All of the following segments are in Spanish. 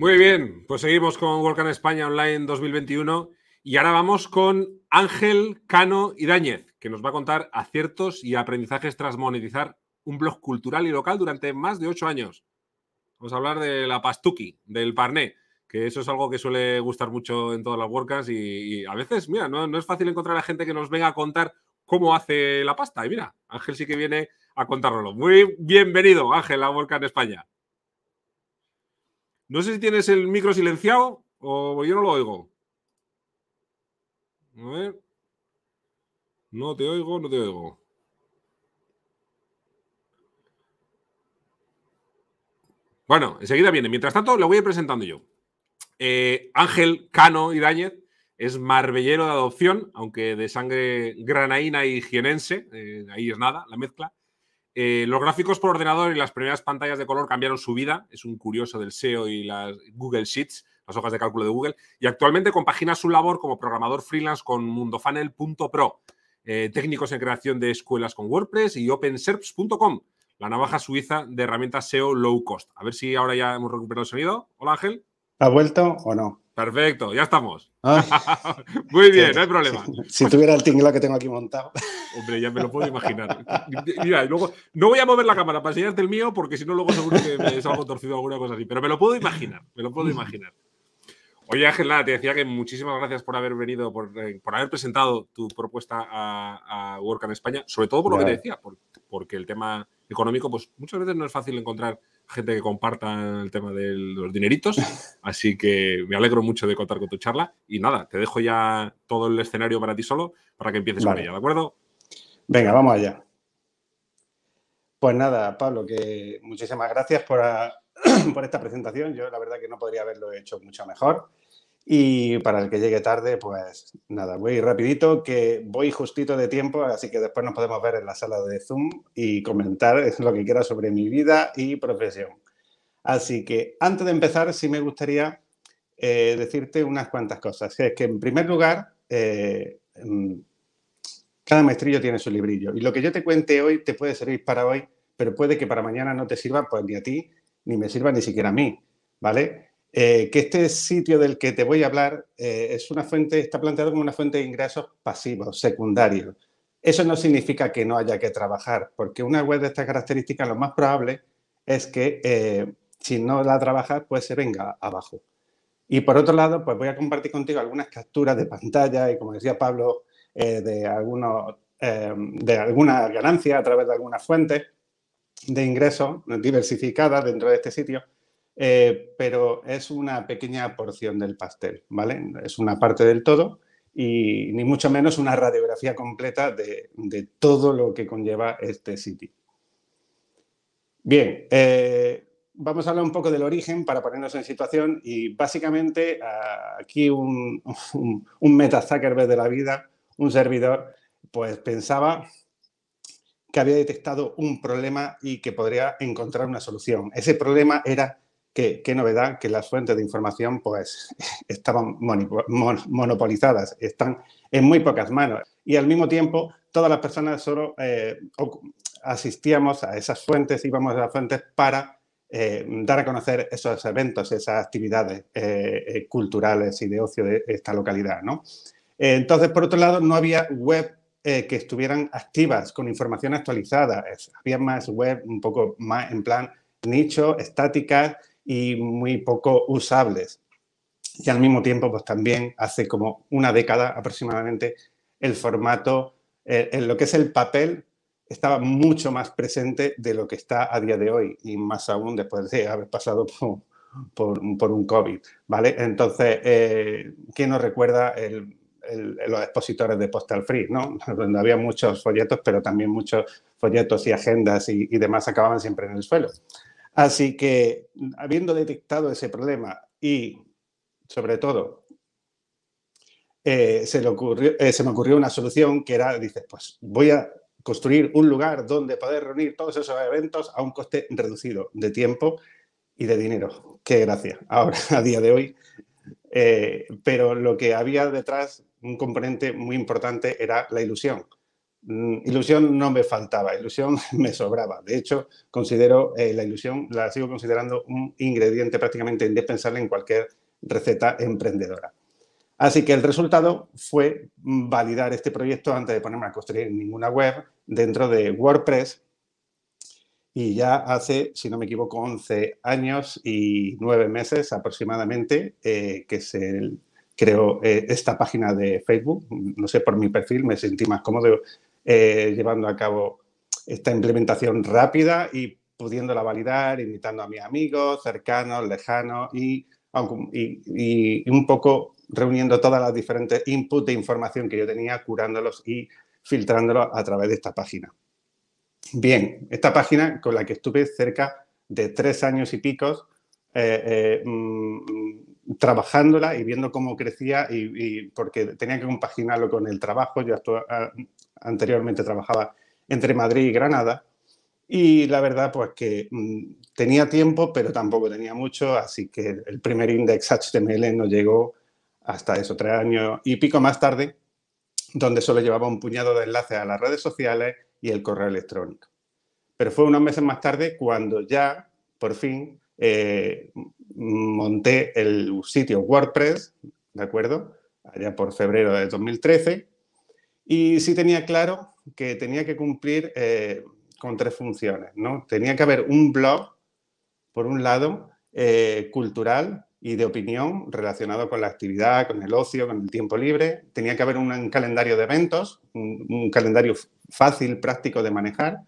Muy bien, pues seguimos con Work España Online 2021 y ahora vamos con Ángel Cano Idañez, que nos va a contar aciertos y aprendizajes tras monetizar un blog cultural y local durante más de ocho años. Vamos a hablar de la pastuqui, del parné, que eso es algo que suele gustar mucho en todas las WordCamps y, a veces, mira, no, es fácil encontrar a gente que nos venga a contar cómo hace la pasta. Y mira, Ángel sí que viene a contárnoslo. Muy bienvenido, Ángel, a WordCamp España. No sé si tienes el micro silenciado o yo no lo oigo. A ver. No te oigo, no te oigo. Bueno, enseguida viene. Mientras tanto, lo voy a ir presentando yo. Eh, Ángel Cano Iráñez es marbellero de adopción, aunque de sangre granaína y jienense. Eh, ahí es nada, la mezcla. Eh, los gráficos por ordenador y las primeras pantallas de color cambiaron su vida. Es un curioso del SEO y las Google Sheets, las hojas de cálculo de Google. Y actualmente compagina su labor como programador freelance con Mundofanel.pro, eh, técnicos en creación de escuelas con WordPress y openserps.com, la navaja suiza de herramientas SEO low cost. A ver si ahora ya hemos recuperado el sonido. Hola Ángel. ¿Ha vuelto o no? Perfecto, ya estamos. Ah. Muy bien, no hay problema. Si tuviera el tinglado que tengo aquí montado. Hombre, ya me lo puedo imaginar. luego, no voy a mover la cámara para enseñarte el mío, porque si no, luego seguro que me algo torcido alguna cosa así. Pero me lo puedo imaginar, me lo puedo imaginar. Oye, Ángela, te decía que muchísimas gracias por haber venido, por, eh, haber presentado tu propuesta a, Work en España, sobre todo por lo que te decía, porque el tema económico, pues muchas veces no es fácil encontrar gente que comparta el tema de los dineritos, así que me alegro mucho de contar con tu charla y nada, te dejo ya todo el escenario para ti solo, para que empieces con ella, ¿de acuerdo? Venga, vamos allá. Pues nada, Pablo, que muchísimas gracias por ah, esta presentación. Yo la verdad que no podría haberlo hecho mucho mejor. Y para el que llegue tarde, pues nada, voy rapidito, que voy justito de tiempo, así que después nos podemos ver en la sala de Zoom y comentar lo que quiera sobre mi vida y profesión. Así que antes de empezar, sí me gustaría eh, decirte unas cuantas cosas. Es que en primer lugar, eh, mm, cada maestrillo tiene su librillo. Y lo que yo te cuente hoy te puede servir para hoy, pero puede que para mañana no te sirva pues, ni a ti, ni me sirva ni siquiera a mí. ¿Vale? Eh, que este sitio del que te voy a hablar eh, es una fuente, está planteado como una fuente de ingresos pasivos, secundarios. Eso no significa que no haya que trabajar, porque una web de estas características lo más probable es que eh, si no la trabajas, pues se venga abajo. Y por otro lado, pues voy a compartir contigo algunas capturas de pantalla y como decía Pablo, de, algunos, de alguna ganancia a través de algunas fuentes de ingresos diversificadas dentro de este sitio eh, pero es una pequeña porción del pastel, ¿vale? Es una parte del todo y ni mucho menos una radiografía completa de, todo lo que conlleva este sitio. Bien, eh, vamos a hablar un poco del origen para ponernos en situación y básicamente aquí un, un, de la vida, un servidor, pues pensaba que había detectado un problema y que podría encontrar una solución. Ese problema era Qué, novedad que las fuentes de información pues estaban monopolizadas, están en muy pocas manos. Y al mismo tiempo, todas las personas solo eh, asistíamos a esas fuentes, íbamos a las fuentes para eh, dar a conocer esos eventos, esas actividades eh, culturales y de ocio de esta localidad. entonces, por otro lado, no había web que estuvieran activas, con información actualizada. había más web un poco más en plan nicho, estáticas, y muy poco usables. Y al mismo tiempo, pues también hace como una década aproximadamente, el formato, eh, en lo que es el papel, estaba mucho más presente de lo que está a día de hoy y más aún después de haber pasado por, un COVID, ¿vale? Entonces, eh, ¿quién nos recuerda los expositores de Postal Free, ¿no? Donde había muchos folletos, pero también muchos folletos y agendas y demás acababan siempre en el suelo. Así que, habiendo detectado ese problema y, sobre todo, eh, eh, se, me ocurrió una solución que era, dices, pues voy a construir un lugar donde poder reunir todos esos eventos a un coste reducido de tiempo y de dinero. Qué gracia, ahora, a día de hoy. Eh, pero lo que había detrás, un componente muy importante, era la ilusión. Mm, ilusión no me faltaba, ilusión me sobraba. De hecho, considero eh, la ilusión, la sigo considerando un ingrediente prácticamente indispensable en cualquier receta emprendedora. Así que el resultado fue validar este proyecto antes de ponerme a construir ninguna web dentro de WordPress. Y ya hace, si no me equivoco, 11 años y 9 meses aproximadamente eh, que se creó eh, esta página de Facebook. No sé, por mi perfil me sentí más cómodo eh, llevando a cabo esta implementación rápida y pudiéndola validar, invitando a mis amigos cercanos, lejanos y, un poco reuniendo todas las diferentes inputs de información que yo tenía, curándolos y filtrándolos a través de esta página. Bien, esta página con la que estuve cerca de tres años y picos eh, eh, mm, trabajándola y viendo cómo crecía y, porque tenía que compaginarlo con el trabajo. Yo anteriormente trabajaba entre Madrid y Granada y la verdad pues que mm, tenía tiempo pero tampoco tenía mucho, así que el primer index HTML no llegó hasta esos tres años y pico más tarde, donde solo llevaba un puñado de enlaces a las redes sociales y el correo electrónico. Pero fue unos meses más tarde cuando ya, por fin, eh, monté el sitio WordPress, ¿de acuerdo? Allá por febrero de 2013. Y sí tenía claro que tenía que cumplir eh, con tres funciones, ¿no? Tenía que haber un blog, por un lado, eh, cultural y de opinión relacionado con la actividad, con el ocio, con el tiempo libre. Tenía que haber un, calendario de eventos, un calendario fácil, práctico de manejar.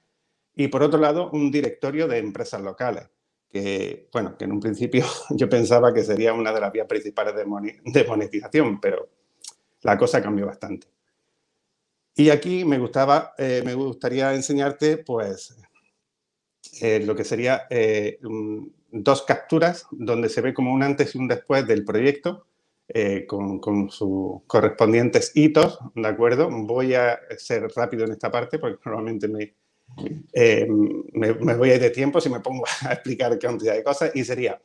Y por otro lado, un directorio de empresas locales que, bueno, que en un principio yo pensaba que sería una de las vías principales de monetización, pero la cosa cambió bastante. Y aquí me, gustaba, eh, me gustaría enseñarte, pues, eh, lo que sería eh, dos capturas donde se ve como un antes y un después del proyecto con, con sus correspondientes hitos, ¿de acuerdo? Voy a ser rápido en esta parte porque normalmente me, eh, me, voy a ir de tiempo si me pongo a explicar cantidad de cosas, y sería,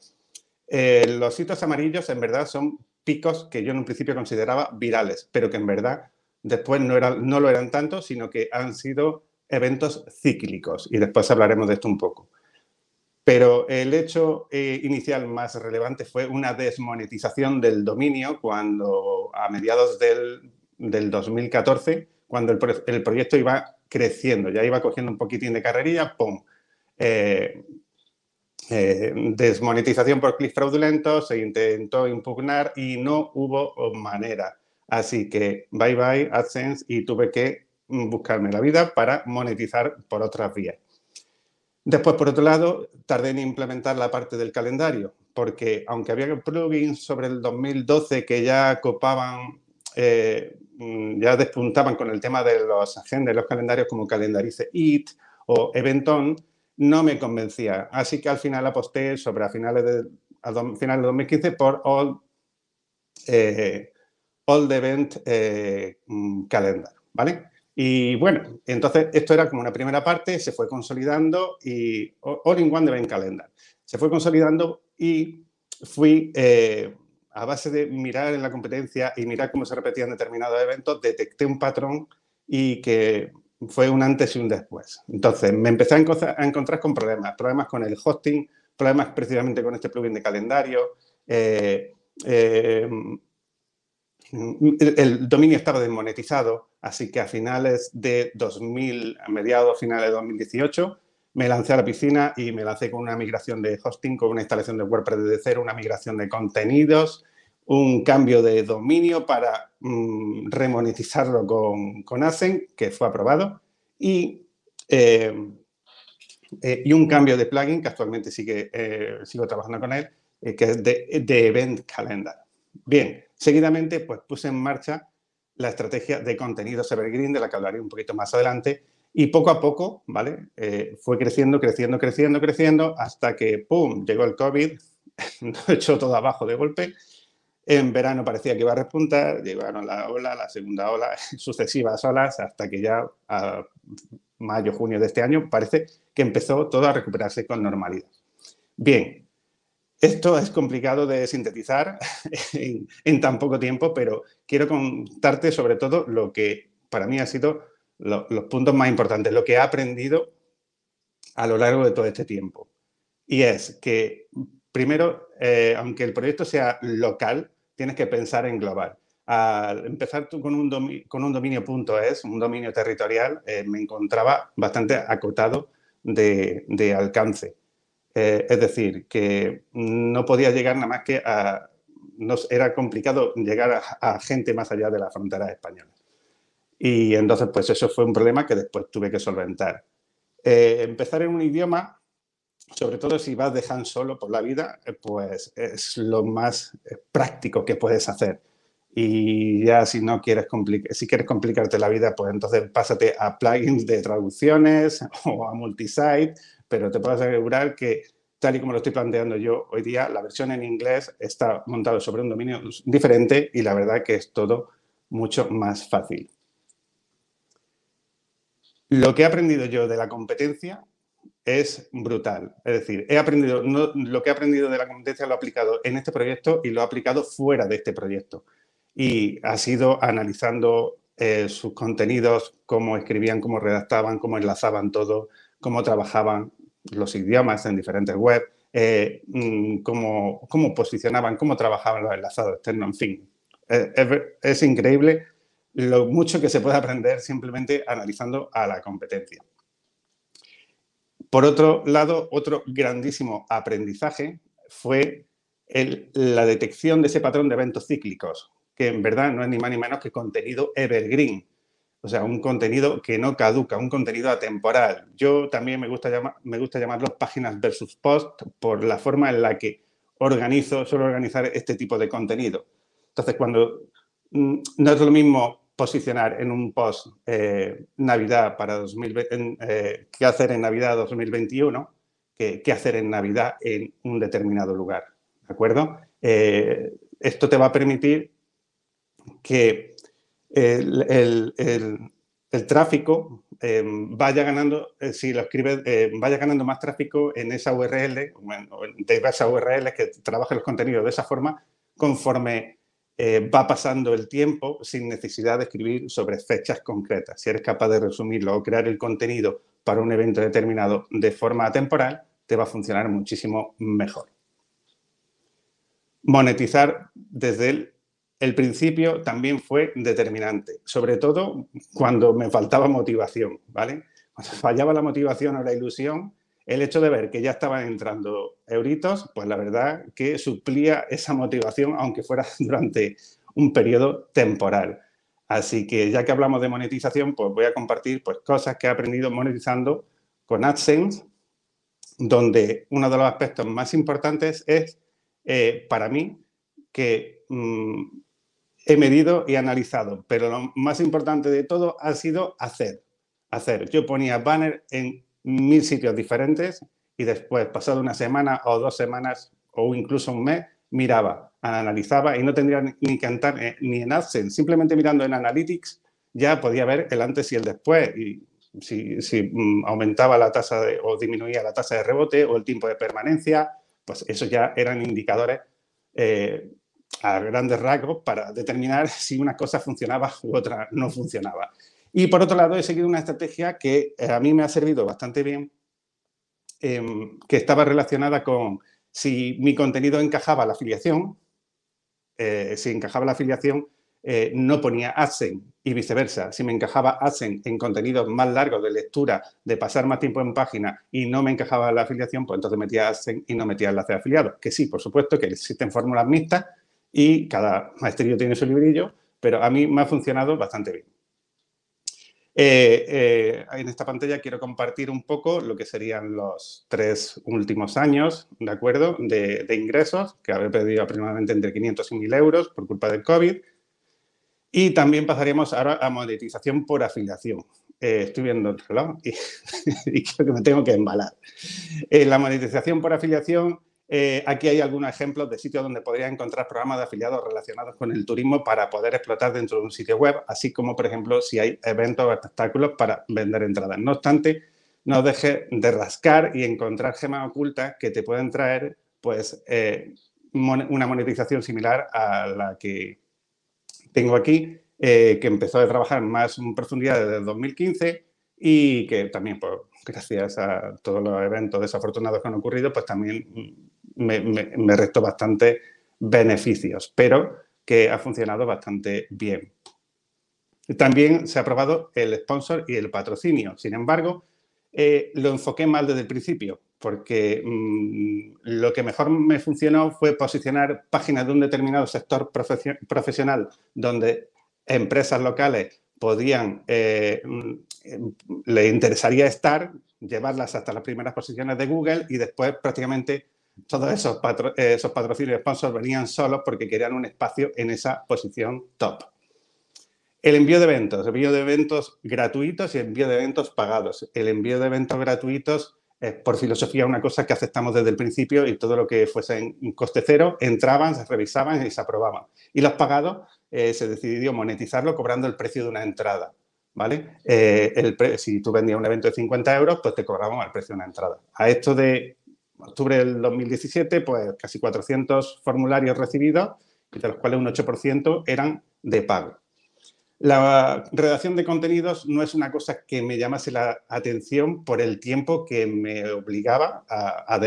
eh, los hitos amarillos en verdad son picos que yo en un principio consideraba virales, pero que en verdad después no, eran, no lo eran tanto, sino que han sido eventos cíclicos, y después hablaremos de esto un poco. Pero el hecho eh, inicial más relevante fue una desmonetización del dominio cuando a mediados del, 2014, cuando el, el proyecto iba creciendo, ya iba cogiendo un poquitín de carrería, ¡pum! Eh, eh, desmonetización por clic fraudulento, se intentó impugnar y no hubo manera. Así que bye bye AdSense y tuve que mm, buscarme la vida para monetizar por otras vías. Después, por otro lado, tardé en implementar la parte del calendario, porque aunque había plugins sobre el 2012 que ya copaban eh, mm, ya despuntaban con el tema de los agendas y los calendarios como Calendarice It o Eventon, no me convencía. Así que al final aposté sobre a finales de, a de 2015 por All, eh, all Event eh, mm, Calendar, ¿vale? Y bueno, entonces esto era como una primera parte, se fue consolidando y All in One Event Calendar. Se fue consolidando y fui a base de mirar en la competencia y mirar cómo se repetían determinados eventos, detecté un patrón y que fue un antes y un después. Entonces, me empecé a, encontrar, con problemas, problemas con el hosting, problemas precisamente con este plugin de calendario. Eh, eh, el dominio estaba desmonetizado, así que a finales de 2000, a mediados finales de 2018, me lancé a la piscina y me lancé con una migración de hosting, con una instalación de WordPress desde cero, una migración de contenidos, un cambio de dominio para mm, remonetizarlo con, con que fue aprobado, y, eh, eh, y, un cambio de plugin que actualmente sigue, eh, sigo trabajando con él, que es de, Event Calendar. Bien, seguidamente pues puse en marcha la estrategia de contenidos Evergreen, de la que hablaré un poquito más adelante, y poco a poco, ¿vale? Eh, fue creciendo, creciendo, creciendo, creciendo, hasta que, ¡pum!, llegó el COVID, echó todo abajo de golpe. En verano parecía que iba a repuntar, llegaron la ola, la segunda ola, sucesivas olas, hasta que ya a mayo, junio de este año parece que empezó todo a recuperarse con normalidad. Bien, esto es complicado de sintetizar en tan poco tiempo, pero quiero contarte sobre todo lo que para mí ha sido los puntos más importantes, lo que he aprendido a lo largo de todo este tiempo. Y es que, primero, eh, aunque el proyecto sea local, tienes que pensar en global. Al empezar tú con un, dominio, con un dominio .es, un dominio territorial, eh, me encontraba bastante acotado de, alcance. Eh, es decir, que no podía llegar nada más que a... era complicado llegar a, a gente más allá de las frontera española. Y entonces, pues eso fue un problema que después tuve que solventar. Eh, empezar en un idioma, sobre todo si vas de solo por la vida, eh, pues es lo más eh, práctico que puedes hacer. Y ya si no quieres, si quieres complicarte la vida, pues entonces pásate a plugins de traducciones o a multisite, pero te puedo asegurar que tal y como lo estoy planteando yo hoy día, la versión en inglés está montada sobre un dominio diferente y la verdad que es todo mucho más fácil. Lo que he aprendido yo de la competencia es brutal. Es decir, he aprendido, lo que he aprendido de la competencia lo he aplicado en este proyecto y lo he aplicado fuera de este proyecto. Y ha sido analizando eh, sus contenidos, cómo escribían, cómo redactaban, cómo enlazaban todo, cómo trabajaban los idiomas en diferentes webs, eh, mm, cómo, posicionaban, cómo trabajaban los enlazados externos, en fin. es, es increíble lo mucho que se puede aprender simplemente analizando a la competencia. Por otro lado, otro grandísimo aprendizaje fue la detección de ese patrón de eventos cíclicos, que en verdad no es ni más ni menos que contenido evergreen, o sea, un contenido que no caduca, un contenido atemporal. Yo también me gusta, me gusta llamarlos páginas versus post por la forma en la que organizo, suelo organizar este tipo de contenido. Entonces, cuando Mm, no es lo mismo posicionar en un post eh, Navidad para 2020, eh, qué hacer en Navidad 2021 que qué hacer en Navidad en un determinado lugar. ¿De acuerdo? Eh, esto te va a permitir que el, tráfico vaya ganando, si lo escribes, vaya ganando más tráfico en esa URL, o en esa URL que trabaje los contenidos de esa forma conforme eh, va pasando el tiempo sin necesidad de escribir sobre fechas concretas. Si eres capaz de resumirlo o crear el contenido para un evento determinado de forma temporal, te va a funcionar muchísimo mejor. Monetizar desde el, el principio también fue determinante, sobre todo cuando me faltaba motivación, ¿vale? Cuando fallaba la motivación o la ilusión, el hecho de ver que ya estaban entrando euritos, pues la verdad que suplía esa motivación, aunque fuera durante un periodo temporal. Así que ya que hablamos de monetización, pues voy a compartir pues, cosas que he aprendido monetizando con AdSense, donde uno de los aspectos más importantes es, eh, para mí, que mm, he medido y analizado, pero lo más importante de todo ha sido hacer. Hacer. Yo ponía banner en mil sitios diferentes y después, pasado una semana o dos semanas o incluso un mes, miraba, analizaba y no tendría ni que entrar eh, ni en AdSense. Simplemente mirando en Analytics ya podía ver el antes y el después y si, mm, aumentaba la tasa de, o disminuía la tasa de rebote o el tiempo de permanencia, pues eso ya eran indicadores eh, a grandes rasgos para determinar si una cosa funcionaba u otra no funcionaba. Y por otro lado, he seguido una estrategia que eh, a mí me ha servido bastante bien, em, que estaba relacionada con si mi contenido encajaba la afiliación, eh, si encajaba la afiliación, eh, no ponía AdSense y viceversa. Si me encajaba AdSense en contenidos más largos de lectura, de pasar más tiempo en página y no me encajaba la afiliación, pues entonces metía AdSense y no metía enlace de afiliados. Que sí, por supuesto que existen fórmulas mixtas y cada maestrillo tiene su librillo, pero a mí me ha funcionado bastante bien. Eh, eh, en esta pantalla quiero compartir un poco lo que serían los tres últimos años, ¿de acuerdo?, de, ingresos, que habré perdido aproximadamente entre 500 y 1.000 euros por culpa del COVID. Y también pasaríamos ahora a monetización por afiliación. Eh, estoy viendo el y, y, creo que me tengo que embalar. la monetización por afiliación eh, aquí hay algunos ejemplos de sitios donde podrías encontrar programas de afiliados relacionados con el turismo para poder explotar dentro de un sitio web, así como, por ejemplo, si hay eventos o espectáculos para vender entradas. No obstante, no deje de rascar y encontrar gemas ocultas que te pueden traer pues, eh, una monetización similar a la que tengo aquí, eh, que empezó a trabajar más en profundidad desde 2015 y que también, pues, gracias a todos los eventos desafortunados que han ocurrido, pues también mm, me, restó bastante beneficios, pero que ha funcionado bastante bien. También se ha aprobado el sponsor y el patrocinio. Sin embargo, eh, lo enfoqué mal desde el principio, porque mm, lo que mejor me funcionó fue posicionar páginas de un determinado sector profesional donde empresas locales podían, eh, mm, eh, le interesaría estar, llevarlas hasta las primeras posiciones de Google y después prácticamente todos esos, esos patrocinios y sponsors venían solos porque querían un espacio en esa posición top. El envío de eventos, envío de eventos gratuitos y envío de eventos pagados. El envío de eventos gratuitos es por filosofía una cosa que aceptamos desde el principio y todo lo que fuese en coste cero entraban, se revisaban y se aprobaban. Y los pagados eh, se decidió monetizarlo cobrando el precio de una entrada. ¿Vale? Eh, el si tú vendías un evento de 50 euros, pues te cobraban el precio de una entrada. A esto de octubre del 2017, pues casi 400 formularios recibidos, de los cuales un 8% eran de pago. La redacción de contenidos no es una cosa que me llamase la atención por el tiempo que me obligaba a,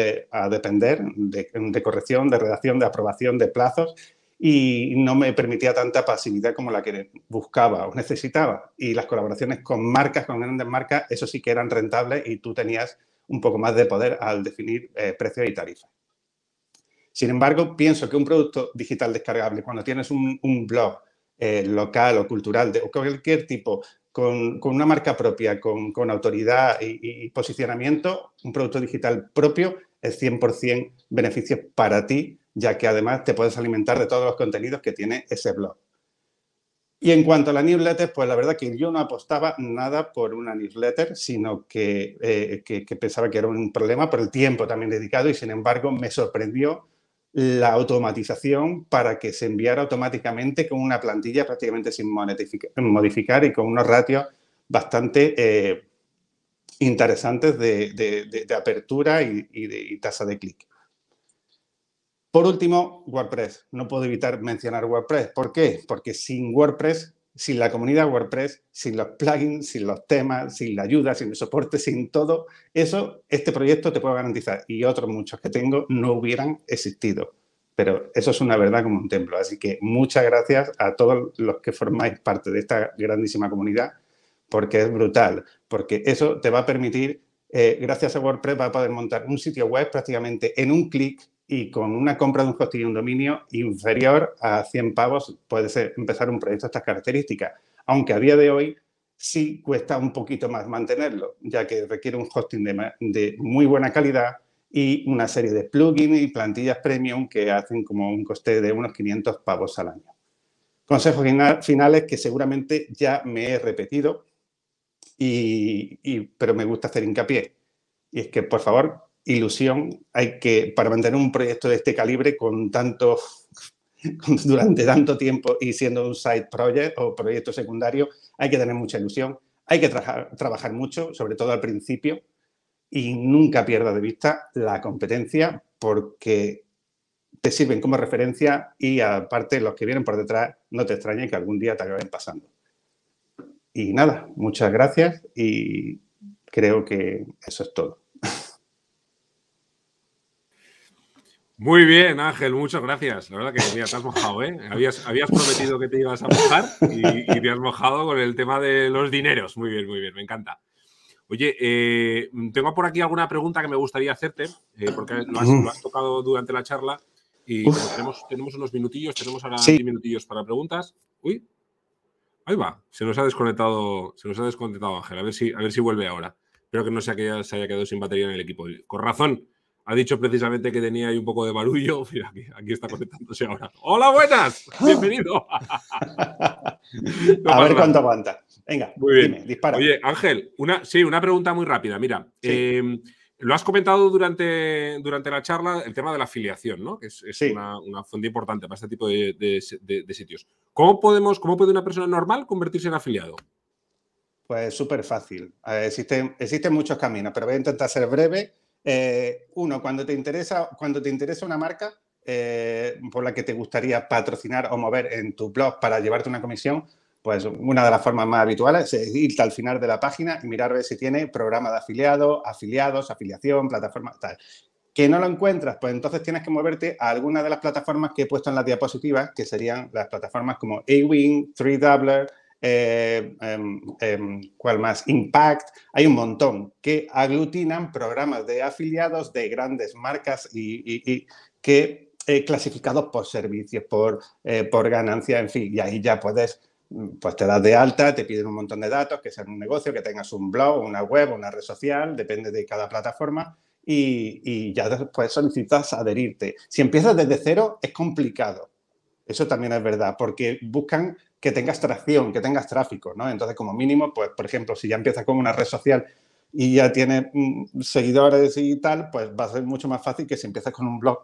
depender de, de, corrección, de redacción, de aprobación, de plazos y no me permitía tanta pasividad como la que buscaba o necesitaba. Y las colaboraciones con marcas, con grandes marcas, eso sí que eran rentables y tú tenías un poco más de poder al definir eh, precios y tarifas. Sin embargo, pienso que un producto digital descargable, cuando tienes un, blog eh, local o cultural de, o cualquier tipo, con, una marca propia, con, autoridad y, y, posicionamiento, un producto digital propio es 100% beneficio para ti, ya que además te puedes alimentar de todos los contenidos que tiene ese blog. Y en cuanto a la newsletter, pues la verdad que yo no apostaba nada por una newsletter, sino eh, que, pensaba que era un problema por el tiempo también dedicado y sin embargo me sorprendió la automatización para que se enviara automáticamente con una plantilla prácticamente sin modificar y con unos ratios bastante eh, interesantes de, apertura y, y tasa de clic. Por último, WordPress. No puedo evitar mencionar WordPress. ¿Por qué? Porque sin WordPress, sin la comunidad WordPress, sin los plugins, sin los temas, sin la ayuda, sin el soporte, sin todo eso, este proyecto te puedo garantizar y otros muchos que tengo no hubieran existido. Pero eso es una verdad como un templo. Así que muchas gracias a todos los que formáis parte de esta grandísima comunidad, porque es brutal, porque eso te va a permitir, eh, gracias a WordPress, va a poder montar un sitio web prácticamente en un clic y con una compra de un hosting y un dominio inferior a 100 pavos puede empezar un proyecto de estas características, aunque a día de hoy sí cuesta un poquito más mantenerlo, ya que requiere un hosting de, muy buena calidad y una serie de plugins y plantillas premium que hacen como un coste de unos 500 pavos al año. Consejos finales que seguramente ya me he repetido, pero me gusta hacer hincapié. Y es que, por favor, ilusión hay que, para mantener un proyecto de este calibre con tanto, durante tanto tiempo y siendo un side project o proyecto secundario, hay que tener mucha ilusión, hay que trabajar mucho, sobre todo al principio, y nunca pierda de vista la competencia porque te sirven como referencia y aparte los que vienen por detrás no te extrañen que algún día te acaben pasando. Y nada, muchas gracias y creo que eso es todo. Muy bien, Ángel, muchas gracias. La verdad que te has mojado, ¿eh? Habías, prometido que te ibas a mojar y, te has mojado con el tema de los dineros. Muy bien, muy bien, me encanta. Oye, eh, tengo por aquí alguna pregunta que me gustaría hacerte, eh, porque lo has, tocado durante la charla y tenemos, unos minutillos, tenemos ahora 10 minutillos para preguntas. Uy, ahí va, se nos ha desconectado, se nos ha desconectado Ángel, a ver si, a ver si vuelve ahora. Espero que no sea que se haya quedado sin batería en el equipo. Con razón, ha dicho precisamente que tenía ahí un poco de barullo. Mira, aquí, está conectándose ahora. ¡Hola, buenas! ¡Ah! ¡Bienvenido! a ver cuánto aguanta. Venga, Dime, dispara. Oye, Ángel, una, sí, una pregunta muy rápida. Mira, em, lo has comentado durante, durante la charla, el tema de la afiliación, ¿no? Que es, una, una, fuente importante para este tipo de, sitios. ¿Cómo, podemos, ¿Cómo puede una persona normal convertirse en afiliado? Pues súper fácil. Eh, existen muchos caminos, pero voy a intentar ser breve eh, uno, cuando te interesa, cuando te interesa una marca eh, por la que te gustaría patrocinar o mover en tu blog para llevarte una comisión, pues una de las formas más habituales es irte al final de la página y mirar a ver si tiene programa de afiliados, afiliados, afiliación, plataforma, tal. ¿Que no lo encuentras? Pues entonces tienes que moverte a alguna de las plataformas que he puesto en la diapositivas, que serían las plataformas como Awin, 3Doubler, eh, em, em, ¿cuál más? Impact, hay un montón que aglutinan programas de afiliados de grandes marcas y, que clasificados por servicios, por, eh, por ganancia, en fin, y ahí ya puedes, mm, pues te das de alta, te piden un montón de datos, que sea un negocio, que tengas un blog, una web, una red social, depende de cada plataforma. y ya después solicitas adherirte. Si empiezas desde cero, es complicado eso también es verdad, porque buscan que tengas tracción, que tengas tráfico, ¿no? Entonces, como mínimo, pues, por ejemplo, si ya empiezas con una red social y ya tienes mm, seguidores y tal, pues va a ser mucho más fácil que si empiezas con un blog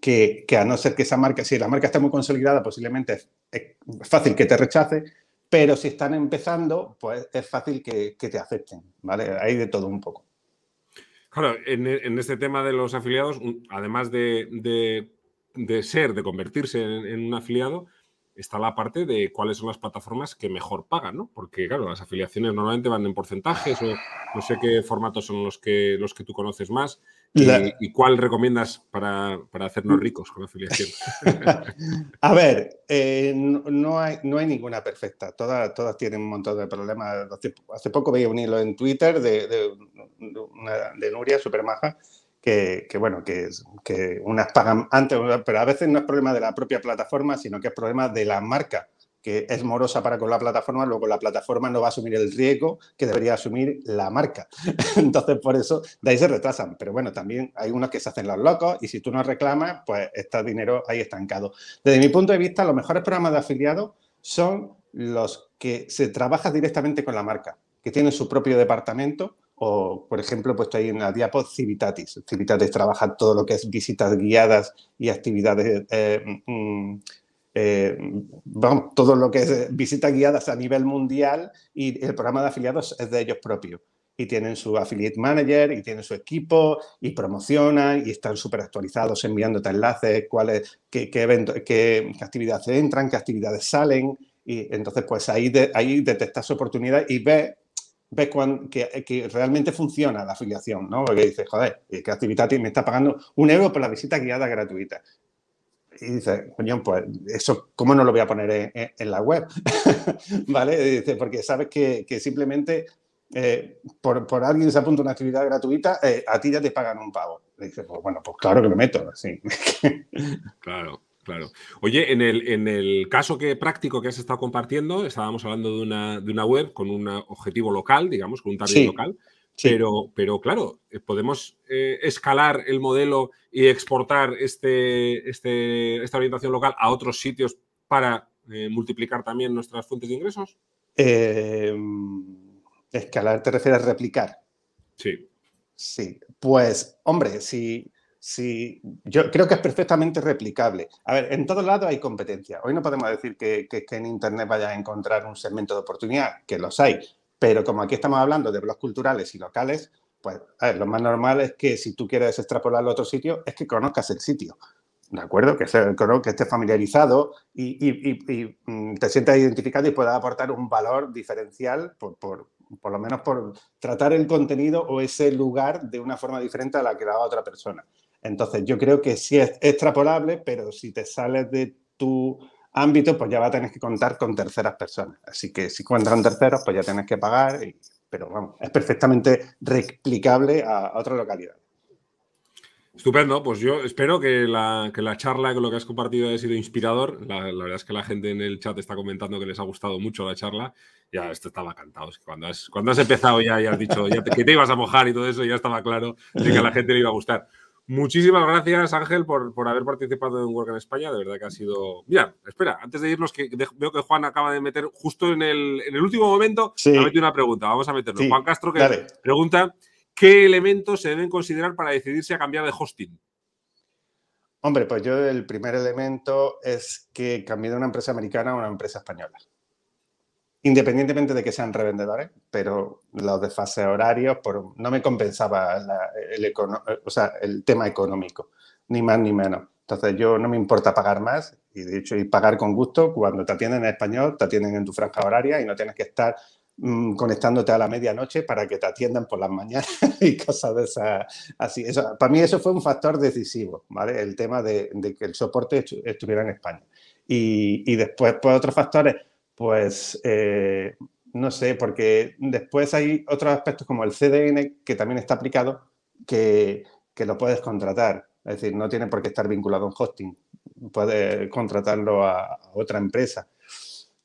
que, a no ser que esa marca, si la marca está muy consolidada, posiblemente es, fácil que te rechace, pero si están empezando, pues es fácil que, te acepten, ¿vale? Hay de todo un poco. Claro, en, este tema de los afiliados, además de de ser, de convertirse en, un afiliado, está la parte de cuáles son las plataformas que mejor pagan, ¿no? Porque, claro, las afiliaciones normalmente van en porcentajes o no sé qué formatos son los que, los que tú conoces más. Y, cuál recomiendas para, hacernos mm. ricos con afiliaciones. afiliación? A ver, eh, no, hay, no hay ninguna perfecta. Todas, todas tienen un montón de problemas. Hace, poco veía un hilo en Twitter de, de, una, de Nuria Supermaja que, bueno, que, que, unas pagan antes, pero a veces no es problema de la propia plataforma, sino que es problema de la marca, que es morosa para con la plataforma, luego la plataforma no va a asumir el riesgo que debería asumir la marca. Entonces, por eso, de ahí se retrasan. Pero bueno, también hay unos que se hacen los locos y si tú no reclamas, pues está dinero ahí estancado. Desde mi punto de vista, los mejores programas de afiliados son los que se trabajan directamente con la marca, que tienen su propio departamento o, por ejemplo, puesto ahí en la diapos, Civitatis. Civitatis trabaja todo lo que es visitas guiadas y actividades, eh, mm, mm, eh, vamos, todo lo que es visitas guiadas a nivel mundial y el programa de afiliados es de ellos propios. Y tienen su affiliate manager y tienen su equipo y promocionan y están súper actualizados enviándote enlaces, qué, evento, qué, actividades entran, qué actividades salen. Y entonces, pues ahí, de, ahí detectas oportunidad y ves ves que, realmente funciona la afiliación, ¿no? Porque dices, joder, ¿qué actividad me está pagando un euro por la visita guiada gratuita? Y dices, coño, pues eso, ¿cómo no lo voy a poner en, la web? ¿Vale? Y porque sabes que, simplemente eh, por, por, alguien se apunta una actividad gratuita, eh, a ti ya te pagan un pago. Le dices, pues bueno, pues claro que lo meto, sí. claro. Claro. Oye, en el, en el caso que, práctico que has estado compartiendo, estábamos hablando de una, web con un objetivo local, digamos, con un target local. Pero, pero claro, eh, podemos eh, escalar el modelo y exportar este, este, esta orientación local a otros sitios para eh, multiplicar también nuestras fuentes de ingresos. Em, escalar te refieres a replicar. Sí. Sí, pues hombre, si Sí, yo creo que es perfectamente replicable. A ver, en todos lados hay competencia. Hoy no podemos decir que, en Internet vaya a encontrar un segmento de oportunidad, que los hay, pero como aquí estamos hablando de blogs culturales y locales, pues lo más normal es que si tú quieres extrapolar a otro sitio, es que conozcas el sitio. ¿De acuerdo? Que, que estés familiarizado y, mm, te sientas identificado y puedas aportar un valor diferencial por, por, lo menos por tratar el contenido o ese lugar de una forma diferente a la que la otra persona. Entonces, yo creo que sí es extrapolable, pero si te sales de tu ámbito, pues ya va a tener que contar con terceras personas. Así que si cuentas terceros, pues ya tienes que pagar, pero vamos, es perfectamente replicable a, otra localidad. Estupendo, pues yo espero que la, charla, que lo que has compartido haya sido inspirador. La, verdad es que la gente en el chat está comentando que les ha gustado mucho la charla. Ya esto estaba cantado. cuando, has, cuando has empezado ya, y has dicho que te ibas a mojar y todo eso, ya estaba claro de que a la gente le iba a gustar. Muchísimas gracias, Ángel, por, por haber participado en Work en España. De verdad que ha sido. Mira, espera, antes de irnos, que veo que Juan acaba de meter justo en el, último momento. Sí. Ha una pregunta. Vamos a meterlo. Juan Castro que pregunta: ¿qué elementos se deben considerar para decidirse a cambiar de hosting? Hombre, pues yo el primer elemento es que cambié de una empresa americana a una empresa española independientemente de que sean revendedores, pero los desfases horarios por, no me compensaba el, tema económico, ni más ni menos. Entonces yo no me importa pagar más y de hecho y pagar con gusto cuando te atienden en español, te atienden en tu franja horaria y no tienes que estar mm, conectándote a la medianoche para que te atiendan por las mañanas y cosas de esa. Así, para mí eso fue un factor decisivo, ¿vale? El tema de, que el soporte estuviera en España. Y, y después, pues otros factores, pues eh, no sé, porque después hay otros aspectos como el CDN que también está aplicado, que, que lo puedes contratar. Es decir, no tiene por qué estar vinculado a un hosting, puedes contratarlo a otra empresa.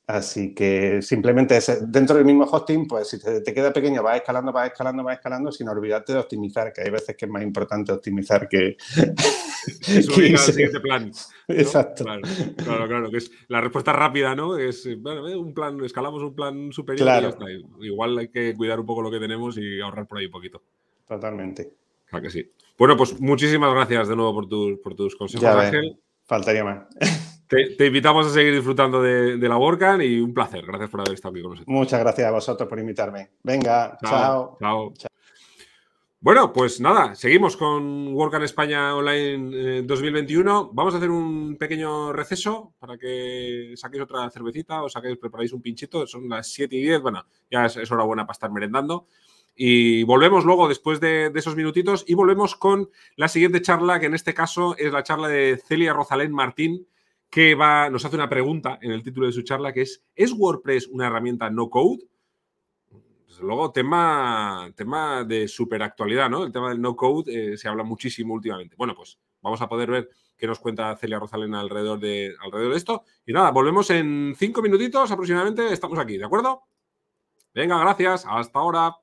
Así que simplemente dentro del mismo hosting, pues si te, queda pequeño, vas escalando, vas escalando, vas escalando, sin olvidarte de optimizar, que hay veces que es más importante optimizar que. que siguiente plan. Exacto. Claro, claro, que es la respuesta rápida, ¿no? Es un plan, escalamos un plan superior Igual hay que cuidar un poco lo que tenemos y ahorrar por ahí un poquito. Totalmente. Claro que sí. Bueno, pues muchísimas gracias de nuevo por, por tus consejos, Ángel. Faltaría más. Te, invitamos a seguir disfrutando de, la WordCamp y un placer. Gracias por haber estado aquí con nosotros. Muchas gracias a vosotros por invitarme. Venga, Chao. chao. Bueno, pues nada, seguimos con WordCamp España Online 2021. Eh, Vamos a hacer un pequeño receso para que saquéis otra cervecita o saquéis, preparáis un pinchito. Son las 7 y 10. Bueno, ya es, hora buena para estar merendando. Y volvemos luego después de, esos minutitos y volvemos con la siguiente charla, que en este caso es la charla de Celia Rosalén Martín, que va, nos hace una pregunta en el título de su charla que es, ¿es WordPress una herramienta no code? luego, tema, tema de superactualidad, actualidad, ¿no? El tema del no code eh, se habla muchísimo últimamente. Bueno, pues vamos a poder ver qué nos cuenta Celia Rosalén alrededor de, alrededor de esto. Y nada, volvemos en cinco minutitos aproximadamente, estamos aquí, ¿de acuerdo? Venga, gracias, hasta ahora.